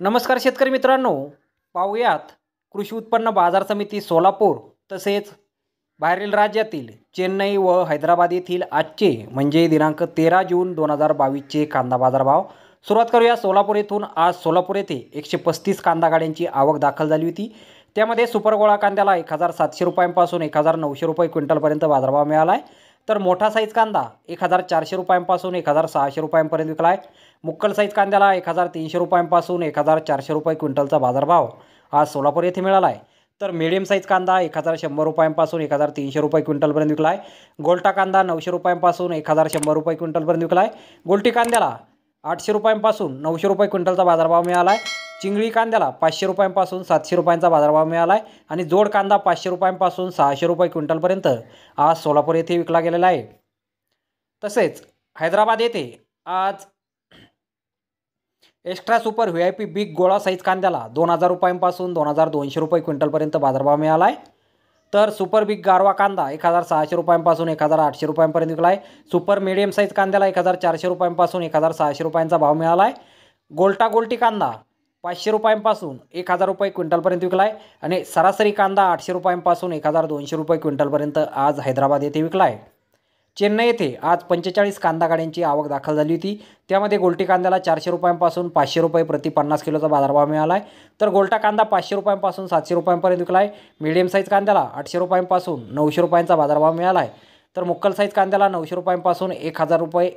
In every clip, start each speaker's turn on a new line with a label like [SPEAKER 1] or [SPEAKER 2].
[SPEAKER 1] नमस्कार शेतकरी मित्रांनो पाहूयात कृषी उत्पन्न बाजार समिती सोलापूर तसेच बाहेरील राज्यातील चेन्नई व हैदराबाद येथील आजचे म्हणजे दिनांक तेरा जून दोन हजार बावीसचे कांदा बाजारभाव सुरुवात करूया सोलापूर येथून आज सोलापूर येथे एकशे पस्तीस कांदा गाड्यांची आवक दाखल झाली होती त्यामध्ये सुपर गोळा कांद्याला एक हजार सातशे रुपयांपासून एक हजार नऊशे रुपये क्विंटलपर्यंत बाजारभाव मिळाला आहे तर मोठा साईज कांदा एक हजार चारशे रुपयांपासून एक हजार सहाशे रुपयांपर्यंत विकला आहे मुक्कल साईज कांद्याला एक हजार तीनशे रुपयांपासून एक हजार चारशे रुपये क्विंटलचा बाजारभाव आज सोलापूर येथे मिळाला आहे तर मिडियम साईज कांदा एक हजार शंभर रुपयांपासून एक हजार तीनशे रुपये क्विंटलपर्यंत विकला आहे गोलटा कांदा नऊशे रुपयांपासून एक हजार शंभर रुपये क्विंटलपर्यंत विकला आहे गोलटी कांद्याला आठशे रुपयांपासून नऊशे रुपये क्विंटलचा बाजारभाव मिळाला आहे चिंगळी कांद्याला पाचशे रुपयांपासून सातशे रुपयांचा बाजारभाव मिळाला आहे आणि जोड कांदा पाचशे रुपयांपासून सहाशे रुपये क्विंटलपर्यंत आज सोलापूर येथे विकला गेलेला आहे तसेच हैदराबाद येथे आज extra super V I P big गोळा साईज कांद्याला दोन हजार रुपयांपासून दोन हजार दोनशे रुपये क्विंटलपर्यंत बाजारभाव मिळाला आहे तर सुपर बिग गारवा कांदा एक हजार सहाशे रुपयांपासून एक हजार आठशे रुपयांपर्यंत विकला आहे सुपर मिडियम साईज कांद्याला एक हजार चारशे रुपयांपासून एक हजार सहाशे रुपयांचा भाव मिळाला आहे गोल्टा गोल्टी कांदा पाचशे रुपयांपासून एक हजार रुपये क्विंटलपर्यंत विकला आहे आणि सरासरी कांदा आठशे रुपयांपासून एक हजार दोनशे रुपये क्विंटलपर्यंत आज हैदराबाद येथे विकला आहे चेन्नई येथे आज पंचेचाळीस कांदा गाड्यांची आवक दाखल झाली होती त्यामध्ये गोलटी कांद्याला चारशे रुपयांपासून पाचशे रुपये प्रति पन्नास किलोचा बाजारभाव मिळाला आहे तर गोल्टा कांदा पाचशे रुपयांपासून सातशे रुपयांपर्यंत विकला आहे मिडियम साईज कांद्याला आठशे रुपयांपासून नऊशे रुपयांचा बाजारभाव मिळाला आहे तर मुक्कल साईज कांद्याला नऊशे रुपयांपासून एक हजार रुपये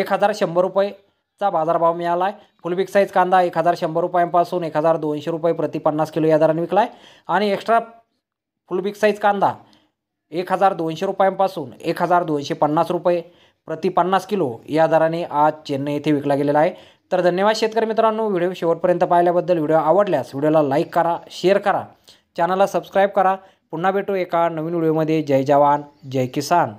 [SPEAKER 1] एक हजार शंभर रुपयेचा बाजारभाव मिळाला आहे फुलबिक साईज कांदा एक हजार शंभर रुपयांपासून एक हजार दोनशे रुपये प्रति पन्नास किलो या दराने विकला आहे आणि एक्स्ट्रा फुलबिक साईज कांदा एक हजार दोनशे रुपयांपासून एक हजार दोनशे पन्नास रुपये प्रति पन्नास किलो या दराने आज चेन्नई येथे विकला गेलेला आहे तर धन्यवाद शेतकरी मित्रांनो व्हिडिओ शेवटपर्यंत पाहिल्याबद्दल व्हिडिओ आवडल्यास व्हिडिओला लाईक करा शेअर करा चॅनलला सबस्क्राईब करा पुन्हा भेटू एका नवीन व्हिडिओमध्ये जय जवान जय किसान